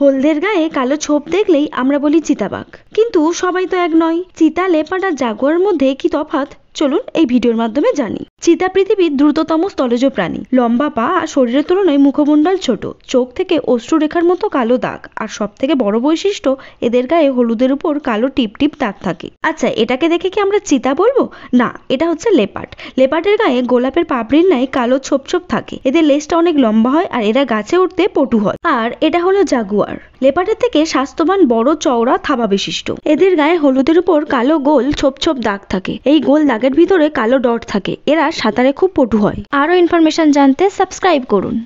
হলদের গায়ে কালো ছোপ দেখলেই আমরা বলি চিতাবাঘ কিন্তু সবাই তো এক নয় চিতা লেপাটা জাগোয়ার জাগুয়ার মধ্যে কি তফাত চলুন এই ভিডিওর মাধ্যমে জানি চিতা পৃথিবীর দ্রুততম স্থলজ প্রাণী লম্বা পা আর শরীরের তুলনায় মুখমণ্ডল ছোট চোখ থেকে অশ্রুরেখার মতো কালো দাগ আর সব থেকে বড় বৈশিষ্ট্য এদের গায়ে হলুদের উপর কালো টিপ টিপ দাগ থাকে আচ্ছা এটাকে দেখে কি আমরা চিতা বলবো না এটা হচ্ছে লেপার্ট লেপার্টের গায়ে গোলাপের পাপড়ির নাই কালো ছোপ ছোপ থাকে এদের লেজটা অনেক লম্বা হয় আর এরা গাছে উঠতে পটু হয় আর এটা হলো জাগুয়ার লেপার্টের থেকে স্বাস্থ্যবান বড় চওড়া থাবা বিশিষ্ট এদের গায়ে হলুদের উপর কালো গোল ছোপ ছোপ দাগ থাকে এই গোল দাগের ভিতরে কালো ডট থাকে এরা সাঁতারে খুব পটু হয় আরও ইনফরমেশন জানতে সাবস্ক্রাইব করুন